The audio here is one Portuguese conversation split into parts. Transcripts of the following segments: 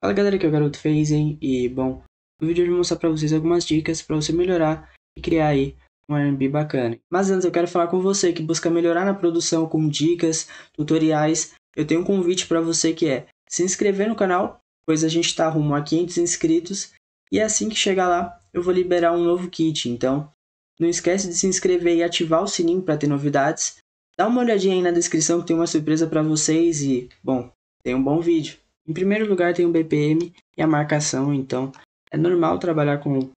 Fala galera, que é o Garoto Phasing e bom, no vídeo eu vou mostrar pra vocês algumas dicas para você melhorar e criar aí um R&B bacana. Mas antes eu quero falar com você que busca melhorar na produção com dicas, tutoriais, eu tenho um convite para você que é se inscrever no canal, pois a gente está rumo a 500 inscritos e assim que chegar lá eu vou liberar um novo kit, então não esquece de se inscrever e ativar o sininho para ter novidades. Dá uma olhadinha aí na descrição que tem uma surpresa para vocês e, bom, tenha um bom vídeo. Em primeiro lugar tem o BPM e a marcação, então é normal trabalhar com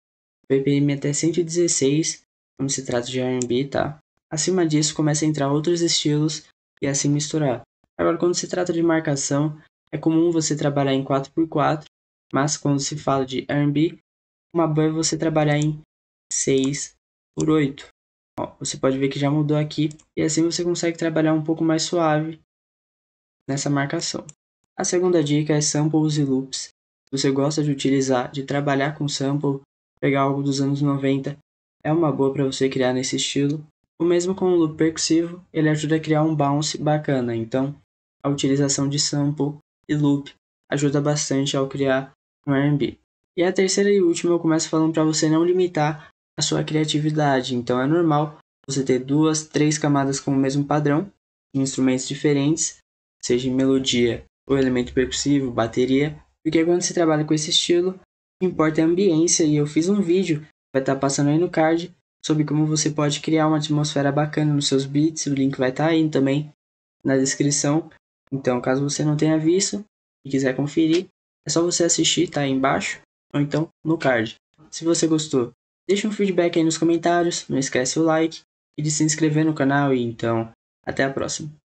BPM até 116, quando se trata de R&B, tá? Acima disso começa a entrar outros estilos e assim misturar. Agora quando se trata de marcação, é comum você trabalhar em 4x4, mas quando se fala de R&B, uma boa é você trabalhar em 6x8. Ó, você pode ver que já mudou aqui e assim você consegue trabalhar um pouco mais suave nessa marcação. A segunda dica é samples e loops. Se você gosta de utilizar, de trabalhar com sample, pegar algo dos anos 90, é uma boa para você criar nesse estilo. O mesmo com o loop percussivo, ele ajuda a criar um bounce bacana, então a utilização de sample e loop ajuda bastante ao criar um R&B. E a terceira e última eu começo falando para você não limitar a sua criatividade, então é normal você ter duas, três camadas com o mesmo padrão, em instrumentos diferentes, seja em melodia o elemento percussivo, bateria, porque é quando você trabalha com esse estilo, importa a ambiência e eu fiz um vídeo, vai estar tá passando aí no card, sobre como você pode criar uma atmosfera bacana nos seus beats, o link vai estar tá aí também na descrição. Então, caso você não tenha visto e quiser conferir, é só você assistir, tá aí embaixo, ou então no card. Se você gostou, deixa um feedback aí nos comentários, não esquece o like e de se inscrever no canal e então até a próxima.